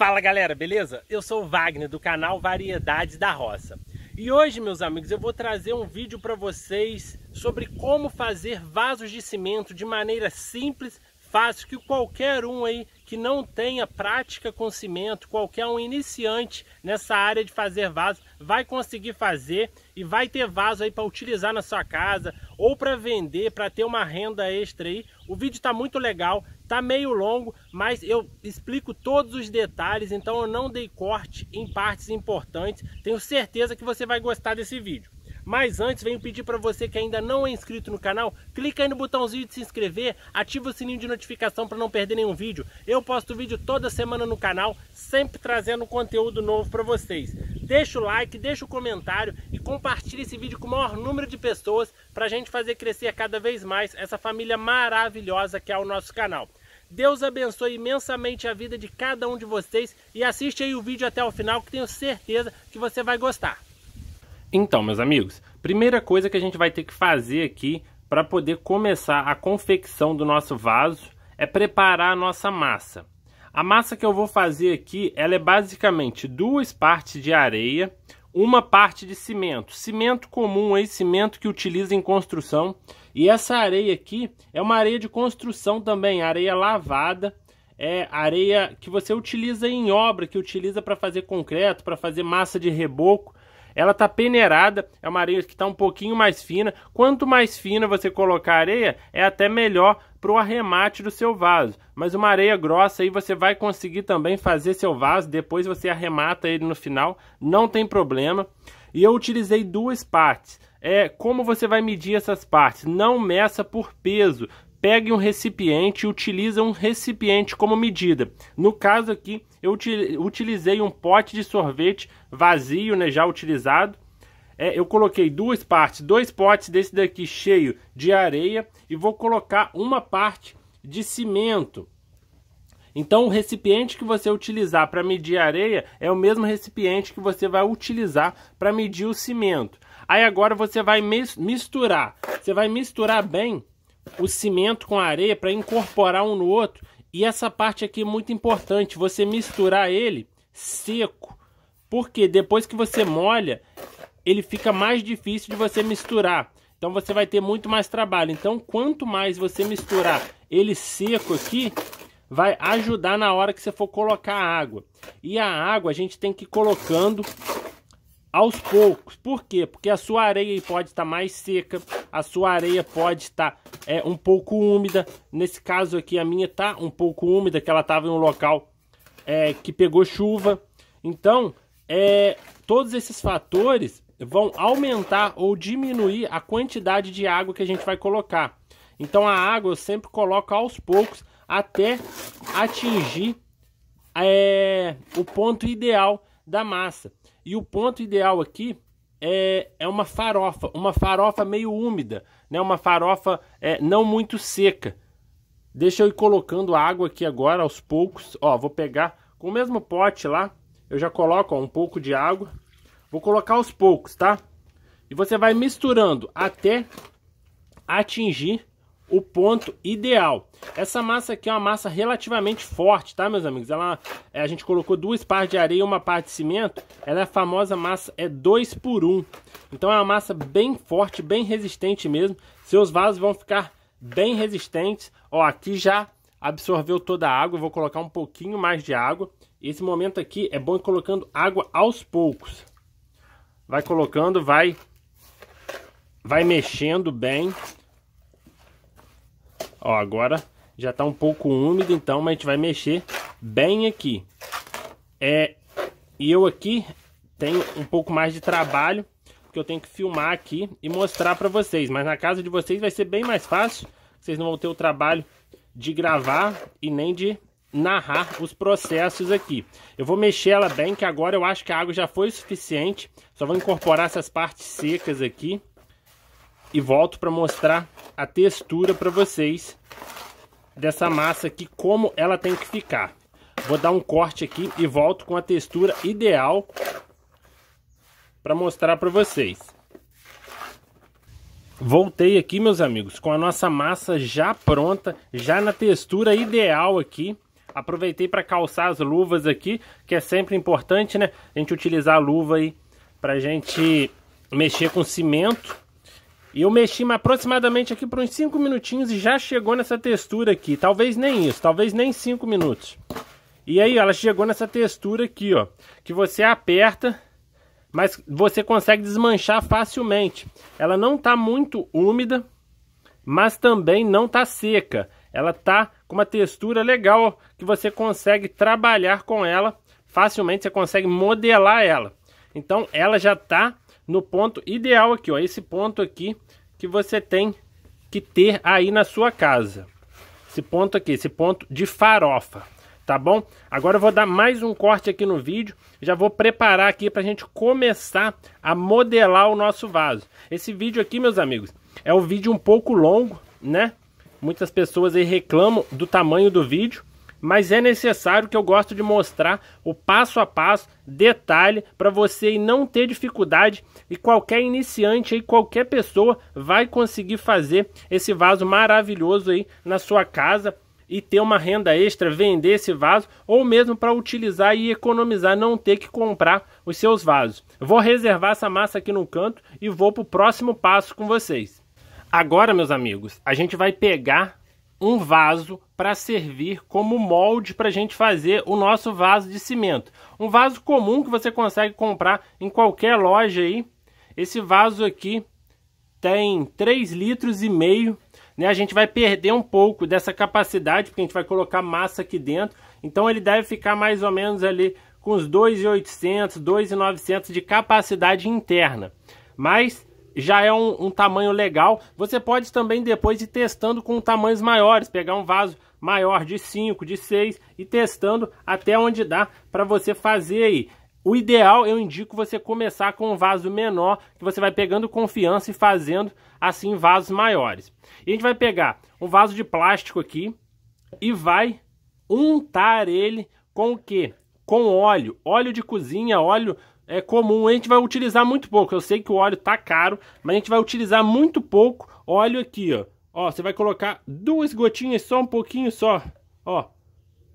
Fala galera, beleza? Eu sou o Wagner do canal Variedades da Roça. E hoje, meus amigos, eu vou trazer um vídeo para vocês sobre como fazer vasos de cimento de maneira simples, fácil, que qualquer um aí que não tenha prática com cimento, qualquer um iniciante nessa área de fazer vaso, vai conseguir fazer e vai ter vaso aí para utilizar na sua casa ou para vender, para ter uma renda extra aí. O vídeo está muito legal, Tá meio longo, mas eu explico todos os detalhes, então eu não dei corte em partes importantes. Tenho certeza que você vai gostar desse vídeo. Mas antes, venho pedir para você que ainda não é inscrito no canal, clica aí no botãozinho de se inscrever, ativa o sininho de notificação para não perder nenhum vídeo. Eu posto vídeo toda semana no canal, sempre trazendo conteúdo novo para vocês. Deixa o like, deixa o comentário e compartilha esse vídeo com o maior número de pessoas para a gente fazer crescer cada vez mais essa família maravilhosa que é o nosso canal. Deus abençoe imensamente a vida de cada um de vocês e assiste aí o vídeo até o final que tenho certeza que você vai gostar. Então, meus amigos, primeira coisa que a gente vai ter que fazer aqui para poder começar a confecção do nosso vaso é preparar a nossa massa. A massa que eu vou fazer aqui, ela é basicamente duas partes de areia, uma parte de cimento. Cimento comum aí, cimento que utiliza em construção. E essa areia aqui é uma areia de construção também, areia lavada. É areia que você utiliza em obra, que utiliza para fazer concreto, para fazer massa de reboco. Ela tá peneirada, é uma areia que está um pouquinho mais fina. Quanto mais fina você colocar a areia, é até melhor para o arremate do seu vaso. Mas uma areia grossa aí você vai conseguir também fazer seu vaso, depois você arremata ele no final, não tem problema. E eu utilizei duas partes. É, como você vai medir essas partes? Não meça por peso. Pegue um recipiente e utilize um recipiente como medida. No caso aqui, eu utilizei um pote de sorvete vazio, né, já utilizado, é, eu coloquei duas partes, dois potes desse daqui cheio de areia e vou colocar uma parte de cimento. Então o recipiente que você utilizar para medir a areia é o mesmo recipiente que você vai utilizar para medir o cimento. Aí agora você vai misturar, você vai misturar bem o cimento com a areia para incorporar um no outro. E essa parte aqui é muito importante, você misturar ele seco, porque depois que você molha, ele fica mais difícil de você misturar. Então você vai ter muito mais trabalho. Então quanto mais você misturar ele seco aqui, vai ajudar na hora que você for colocar a água. E a água a gente tem que ir colocando aos poucos. Por quê? Porque a sua areia pode estar mais seca, a sua areia pode estar é, um pouco úmida. Nesse caso aqui a minha está um pouco úmida, que ela estava em um local é, que pegou chuva. Então, é, todos esses fatores vão aumentar ou diminuir a quantidade de água que a gente vai colocar. Então a água eu sempre coloco aos poucos até atingir é, o ponto ideal da massa. E o ponto ideal aqui é, é uma farofa, uma farofa meio úmida, né? uma farofa é, não muito seca. Deixa eu ir colocando água aqui agora aos poucos. Ó, vou pegar com o mesmo pote lá, eu já coloco ó, um pouco de água Vou colocar aos poucos, tá? E você vai misturando até atingir o ponto ideal. Essa massa aqui é uma massa relativamente forte, tá, meus amigos? Ela, é, a gente colocou duas partes de areia e uma parte de cimento. Ela é a famosa massa, é 2 por 1. Um. Então é uma massa bem forte, bem resistente mesmo. Seus vasos vão ficar bem resistentes. Ó, aqui já absorveu toda a água. Eu vou colocar um pouquinho mais de água. Esse momento aqui é bom ir colocando água aos poucos. Vai colocando, vai vai mexendo bem. Ó, agora já tá um pouco úmido, então, mas a gente vai mexer bem aqui. É, e eu aqui tenho um pouco mais de trabalho, porque eu tenho que filmar aqui e mostrar para vocês. Mas na casa de vocês vai ser bem mais fácil, vocês não vão ter o trabalho de gravar e nem de narrar os processos aqui. Eu vou mexer ela bem, que agora eu acho que a água já foi suficiente. Só vou incorporar essas partes secas aqui. E volto para mostrar a textura para vocês dessa massa aqui, como ela tem que ficar. Vou dar um corte aqui e volto com a textura ideal para mostrar para vocês. Voltei aqui, meus amigos, com a nossa massa já pronta, já na textura ideal aqui aproveitei para calçar as luvas aqui, que é sempre importante, né? A gente utilizar a luva aí pra gente mexer com cimento. E eu mexi aproximadamente aqui por uns 5 minutinhos e já chegou nessa textura aqui. Talvez nem isso, talvez nem 5 minutos. E aí ela chegou nessa textura aqui, ó. Que você aperta, mas você consegue desmanchar facilmente. Ela não tá muito úmida, mas também não tá seca ela tá com uma textura legal que você consegue trabalhar com ela facilmente, você consegue modelar ela. Então ela já tá no ponto ideal aqui, ó, esse ponto aqui que você tem que ter aí na sua casa. Esse ponto aqui, esse ponto de farofa, tá bom? Agora eu vou dar mais um corte aqui no vídeo, já vou preparar aqui para a gente começar a modelar o nosso vaso. Esse vídeo aqui, meus amigos, é um vídeo um pouco longo, né? Muitas pessoas reclamam do tamanho do vídeo, mas é necessário que eu gosto de mostrar o passo a passo, detalhe, para você não ter dificuldade e qualquer iniciante aí, qualquer pessoa vai conseguir fazer esse vaso maravilhoso aí na sua casa e ter uma renda extra, vender esse vaso ou mesmo para utilizar e economizar, não ter que comprar os seus vasos. Vou reservar essa massa aqui no canto e vou para o próximo passo com vocês. Agora, meus amigos, a gente vai pegar um vaso para servir como molde para a gente fazer o nosso vaso de cimento. Um vaso comum que você consegue comprar em qualquer loja aí. Esse vaso aqui tem 3 litros e meio, né? A gente vai perder um pouco dessa capacidade, porque a gente vai colocar massa aqui dentro. Então ele deve ficar mais ou menos ali com os 2.800, 2.900 de capacidade interna. Mas já é um, um, tamanho legal. Você pode também depois ir testando com tamanhos maiores, pegar um vaso maior de 5, de 6 e testando até onde dá para você fazer aí. O ideal, eu indico você começar com um vaso menor, que você vai pegando confiança e fazendo assim vasos maiores. E a gente vai pegar um vaso de plástico aqui e vai untar ele com o que? Com óleo, óleo de cozinha, óleo é comum, a gente vai utilizar muito pouco. Eu sei que o óleo tá caro, mas a gente vai utilizar muito pouco óleo aqui, ó. Ó, você vai colocar duas gotinhas só, um pouquinho só, ó.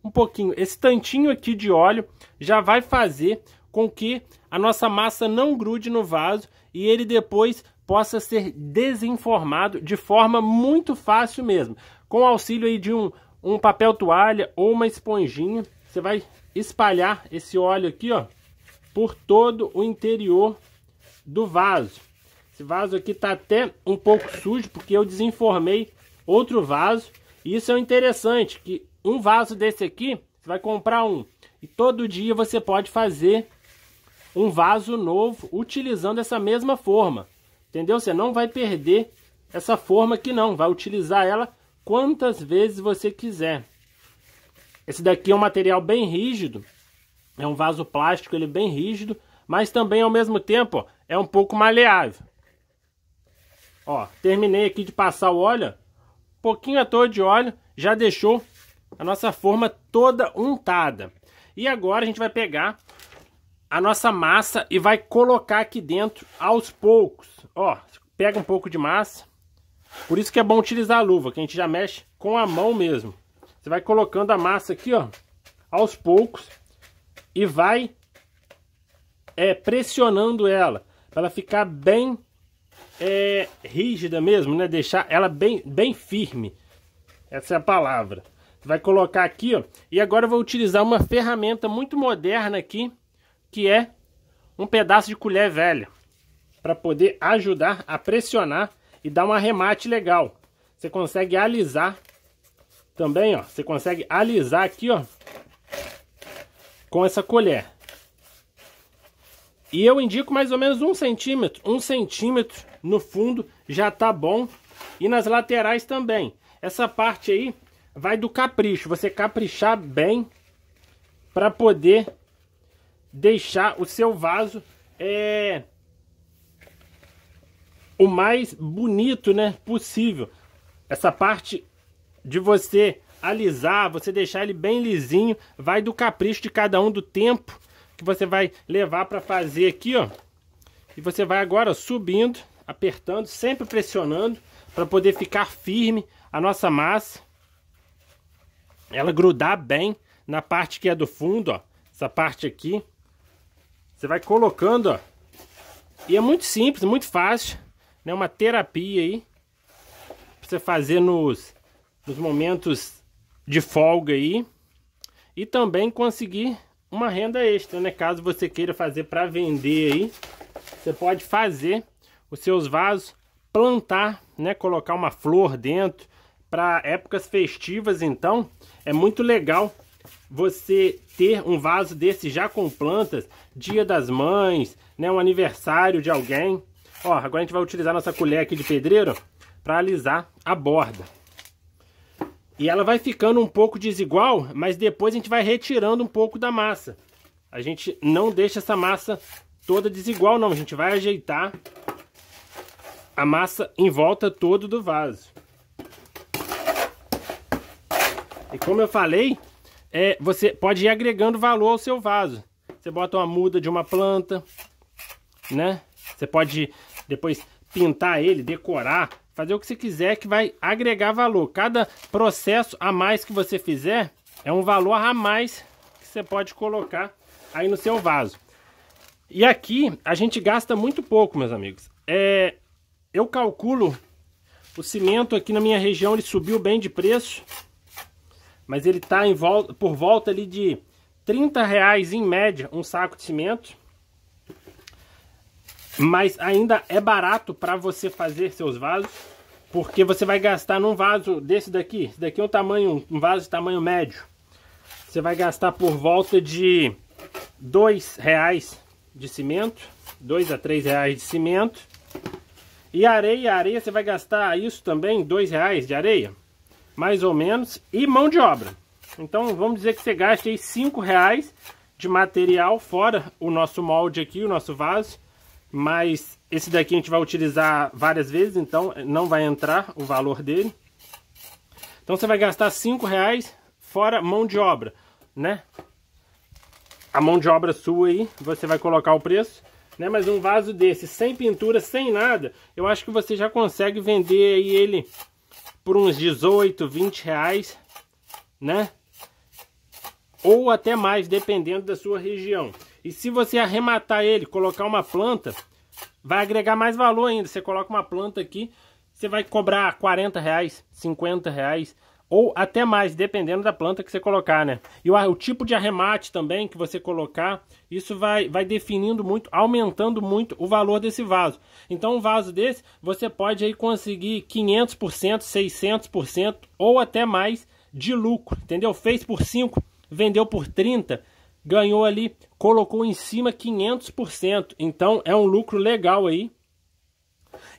Um pouquinho. Esse tantinho aqui de óleo já vai fazer com que a nossa massa não grude no vaso e ele depois possa ser desenformado de forma muito fácil mesmo. Com o auxílio aí de um, um papel toalha ou uma esponjinha, você vai espalhar esse óleo aqui, ó por todo o interior do vaso. Esse vaso aqui está até um pouco sujo, porque eu desenformei outro vaso. E isso é interessante, que um vaso desse aqui, você vai comprar um. E todo dia você pode fazer um vaso novo utilizando essa mesma forma. Entendeu? Você não vai perder essa forma aqui não. Vai utilizar ela quantas vezes você quiser. Esse daqui é um material bem rígido, é um vaso plástico, ele é bem rígido, mas também ao mesmo tempo ó, é um pouco maleável. Ó, terminei aqui de passar o óleo, pouquinho à toa de óleo, já deixou a nossa forma toda untada. E agora a gente vai pegar a nossa massa e vai colocar aqui dentro aos poucos. Ó, pega um pouco de massa. Por isso que é bom utilizar a luva, que a gente já mexe com a mão mesmo. Você vai colocando a massa aqui, ó, aos poucos e vai é, pressionando ela para ela ficar bem é, rígida mesmo, né? Deixar ela bem, bem firme. Essa é a palavra. Você vai colocar aqui, ó. E agora eu vou utilizar uma ferramenta muito moderna aqui, que é um pedaço de colher velha, para poder ajudar a pressionar e dar um arremate legal. Você consegue alisar também, ó. Você consegue alisar aqui, ó, com essa colher. E eu indico mais ou menos um centímetro, um centímetro no fundo já tá bom e nas laterais também. Essa parte aí vai do capricho, você caprichar bem para poder deixar o seu vaso é, o mais bonito né, possível. Essa parte de você alisar, você deixar ele bem lisinho, vai do capricho de cada um do tempo que você vai levar para fazer aqui, ó. E você vai agora subindo, apertando, sempre pressionando para poder ficar firme a nossa massa. Ela grudar bem na parte que é do fundo, ó. Essa parte aqui. Você vai colocando, ó. E é muito simples, muito fácil. Né? Uma terapia aí. Pra você fazer nos, nos momentos de folga aí e também conseguir uma renda extra, né? Caso você queira fazer para vender aí, você pode fazer os seus vasos, plantar, né? Colocar uma flor dentro para épocas festivas. Então é muito legal você ter um vaso desse já com plantas, Dia das Mães, né? Um aniversário de alguém. Ó, agora a gente vai utilizar nossa colher aqui de pedreiro para alisar a borda. E ela vai ficando um pouco desigual, mas depois a gente vai retirando um pouco da massa. A gente não deixa essa massa toda desigual não, a gente vai ajeitar a massa em volta todo do vaso. E como eu falei, é, você pode ir agregando valor ao seu vaso. Você bota uma muda de uma planta, né? Você pode depois pintar ele, decorar fazer o que você quiser que vai agregar valor. Cada processo a mais que você fizer é um valor a mais que você pode colocar aí no seu vaso. E aqui a gente gasta muito pouco, meus amigos. É, eu calculo o cimento aqui na minha região, ele subiu bem de preço, mas ele está por volta ali de 30 reais em média um saco de cimento mas ainda é barato para você fazer seus vasos, porque você vai gastar num vaso desse daqui, esse daqui é um tamanho, um vaso de tamanho médio, você vai gastar por volta de dois reais de cimento, dois a três reais de cimento, e areia, areia você vai gastar isso também, dois reais de areia, mais ou menos, e mão de obra. Então vamos dizer que você gaste aí cinco reais de material fora o nosso molde aqui, o nosso vaso, mas esse daqui a gente vai utilizar várias vezes, então não vai entrar o valor dele. Então você vai gastar cinco reais fora mão de obra, né? A mão de obra sua aí, você vai colocar o preço, né? Mas um vaso desse, sem pintura, sem nada, eu acho que você já consegue vender aí ele por uns 18, 20 reais, né? Ou até mais, dependendo da sua região. E se você arrematar ele, colocar uma planta, vai agregar mais valor ainda. Você coloca uma planta aqui, você vai cobrar 40 reais, 50 reais ou até mais, dependendo da planta que você colocar, né? E o, o tipo de arremate também que você colocar, isso vai, vai definindo muito, aumentando muito o valor desse vaso. Então um vaso desse, você pode aí conseguir 500%, 600% ou até mais de lucro, entendeu? Fez por 5, vendeu por 30, ganhou ali colocou em cima 500%. Então é um lucro legal aí.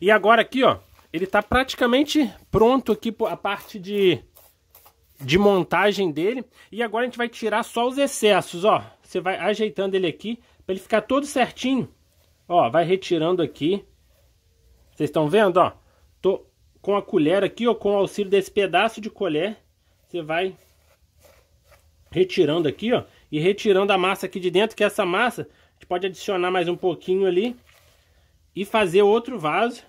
E agora aqui, ó, ele está praticamente pronto aqui a parte de, de montagem dele. E agora a gente vai tirar só os excessos, ó. Você vai ajeitando ele aqui para ele ficar todo certinho. Ó, vai retirando aqui. Vocês estão vendo, ó? Tô com a colher aqui, ó, com o auxílio desse pedaço de colher, você vai retirando aqui, ó e retirando a massa aqui de dentro, que essa massa a gente pode adicionar mais um pouquinho ali e fazer outro vaso,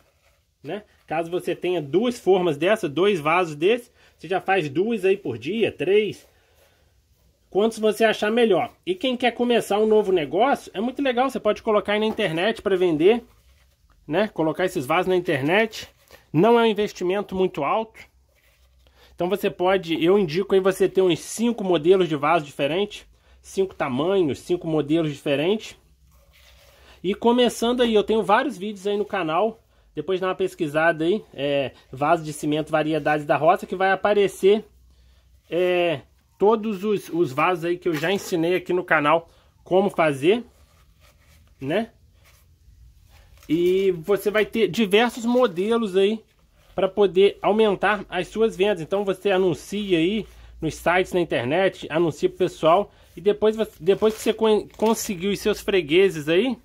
né? Caso você tenha duas formas dessa, dois vasos desse, você já faz duas aí por dia, três, quantos você achar melhor. E quem quer começar um novo negócio, é muito legal, você pode colocar aí na internet para vender, né? Colocar esses vasos na internet. Não é um investimento muito alto. Então você pode, eu indico aí você ter uns cinco modelos de vaso diferentes cinco tamanhos, cinco modelos diferentes. E começando aí, eu tenho vários vídeos aí no canal. Depois dá uma pesquisada aí, é, vaso de cimento, variedades da roça, que vai aparecer é, todos os, os vasos aí que eu já ensinei aqui no canal como fazer, né? E você vai ter diversos modelos aí para poder aumentar as suas vendas. Então você anuncia aí nos sites na internet, anuncia pro pessoal e depois, depois que você conseguiu os seus fregueses aí,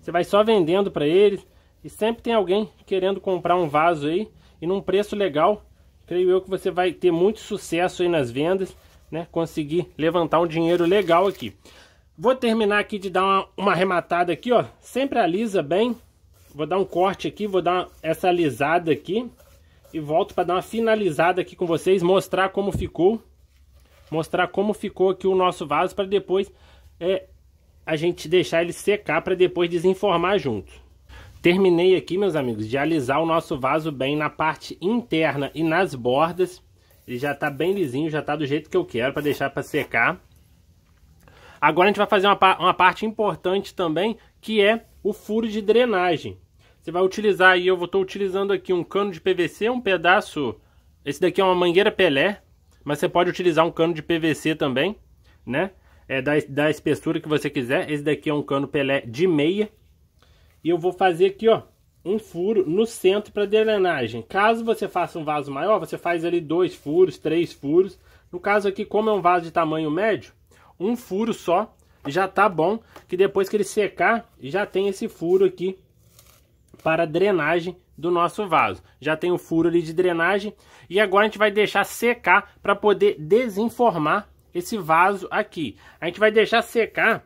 você vai só vendendo para eles. E sempre tem alguém querendo comprar um vaso aí. E num preço legal, creio eu que você vai ter muito sucesso aí nas vendas. Né, conseguir levantar um dinheiro legal aqui. Vou terminar aqui de dar uma, uma arrematada aqui, ó. Sempre alisa bem. Vou dar um corte aqui, vou dar essa alisada aqui. E volto para dar uma finalizada aqui com vocês, mostrar como ficou mostrar como ficou aqui o nosso vaso para depois é, a gente deixar ele secar para depois desenformar junto. Terminei aqui, meus amigos, de alisar o nosso vaso bem na parte interna e nas bordas. Ele já está bem lisinho, já está do jeito que eu quero para deixar para secar. Agora a gente vai fazer uma, uma parte importante também, que é o furo de drenagem. Você vai utilizar aí, eu estou utilizando aqui um cano de PVC, um pedaço... Esse daqui é uma mangueira Pelé, mas você pode utilizar um cano de PVC também, né? É da, da espessura que você quiser. Esse daqui é um cano Pelé de meia. E eu vou fazer aqui, ó, um furo no centro para drenagem. Caso você faça um vaso maior, você faz ali dois furos, três furos. No caso aqui, como é um vaso de tamanho médio, um furo só já tá bom, que depois que ele secar, já tem esse furo aqui para drenagem do nosso vaso. Já tem o furo ali de drenagem e agora a gente vai deixar secar para poder desenformar esse vaso aqui. A gente vai deixar secar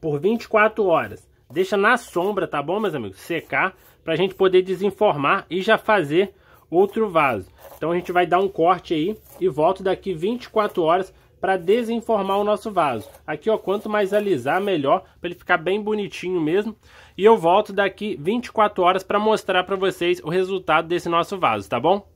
por 24 horas. Deixa na sombra, tá bom, meus amigos? Secar para a gente poder desenformar e já fazer outro vaso. Então a gente vai dar um corte aí e volto daqui 24 horas para desenformar o nosso vaso. Aqui, ó, quanto mais alisar, melhor, para ele ficar bem bonitinho mesmo. E eu volto daqui 24 horas para mostrar para vocês o resultado desse nosso vaso, tá bom?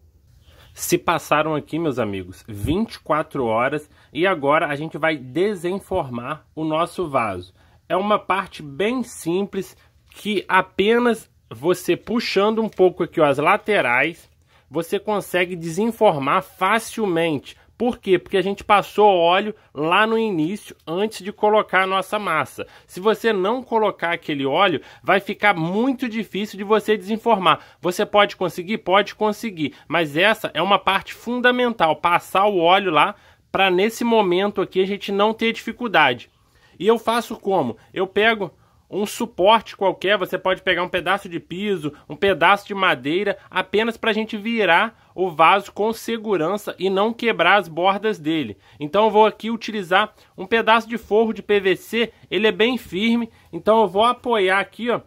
Se passaram aqui, meus amigos, 24 horas e agora a gente vai desenformar o nosso vaso. É uma parte bem simples que apenas você puxando um pouco aqui ó, as laterais, você consegue desenformar facilmente. Por quê? Porque a gente passou óleo lá no início, antes de colocar a nossa massa. Se você não colocar aquele óleo, vai ficar muito difícil de você desenformar. Você pode conseguir? Pode conseguir, mas essa é uma parte fundamental, passar o óleo lá para nesse momento aqui a gente não ter dificuldade. E eu faço como? Eu pego um suporte qualquer, você pode pegar um pedaço de piso, um pedaço de madeira, apenas para a gente virar o vaso com segurança e não quebrar as bordas dele. Então eu vou aqui utilizar um pedaço de forro de PVC, ele é bem firme, então eu vou apoiar aqui ó,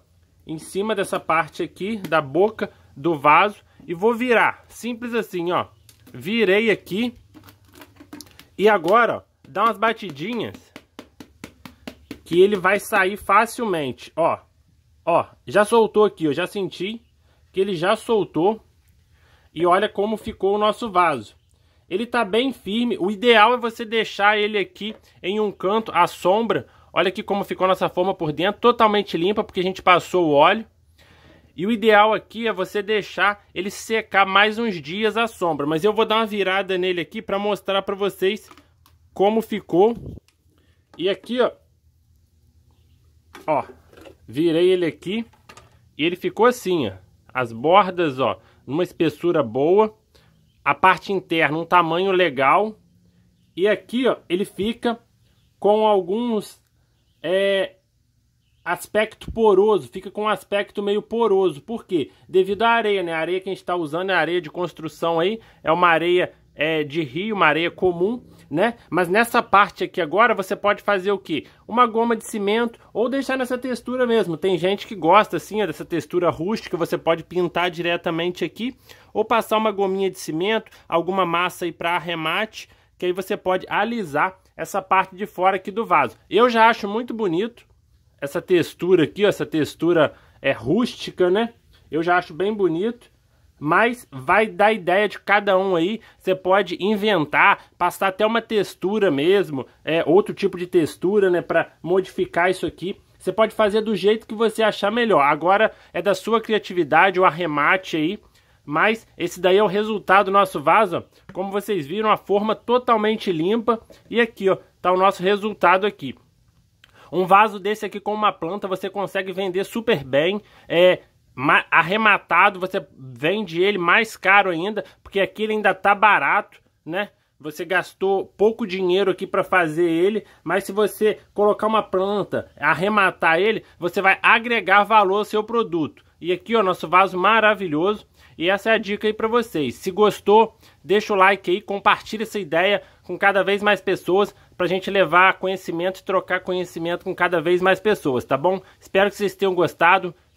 em cima dessa parte aqui da boca do vaso e vou virar, simples assim ó, virei aqui e agora ó, dá umas batidinhas que ele vai sair facilmente, ó, ó, já soltou aqui, eu já senti que ele já soltou e olha como ficou o nosso vaso. Ele está bem firme. O ideal é você deixar ele aqui em um canto, à sombra. Olha aqui como ficou nossa forma por dentro, totalmente limpa, porque a gente passou o óleo. E o ideal aqui é você deixar ele secar mais uns dias à sombra. Mas eu vou dar uma virada nele aqui para mostrar para vocês como ficou. E aqui, ó. Ó, virei ele aqui e ele ficou assim, ó. As bordas, ó, uma espessura boa, a parte interna um tamanho legal e aqui ó, ele fica com alguns é, aspecto poroso, fica com um aspecto meio poroso. Por quê? Devido à areia, né? A areia que a gente está usando é areia de construção aí, é uma areia é, de rio, uma areia comum, né? Mas nessa parte aqui agora você pode fazer o que? Uma goma de cimento ou deixar nessa textura mesmo. Tem gente que gosta assim dessa textura rústica, você pode pintar diretamente aqui ou passar uma gominha de cimento, alguma massa aí para arremate, que aí você pode alisar essa parte de fora aqui do vaso. Eu já acho muito bonito essa textura aqui, ó, essa textura é rústica, né? Eu já acho bem bonito mas vai dar ideia de cada um aí. Você pode inventar, passar até uma textura mesmo, é outro tipo de textura, né, para modificar isso aqui. Você pode fazer do jeito que você achar melhor. Agora é da sua criatividade o arremate aí. Mas esse daí é o resultado do nosso vaso. Ó. Como vocês viram, a forma totalmente limpa. E aqui, ó, tá o nosso resultado aqui. Um vaso desse aqui com uma planta você consegue vender super bem. É, arrematado, você vende ele mais caro ainda, porque aqui ele ainda tá barato, né? Você gastou pouco dinheiro aqui para fazer ele, mas se você colocar uma planta, arrematar ele, você vai agregar valor ao seu produto. E aqui, ó, nosso vaso maravilhoso. E essa é a dica aí para vocês. Se gostou, deixa o like aí, compartilha essa ideia com cada vez mais pessoas para a gente levar conhecimento e trocar conhecimento com cada vez mais pessoas, tá bom? Espero que vocês tenham gostado.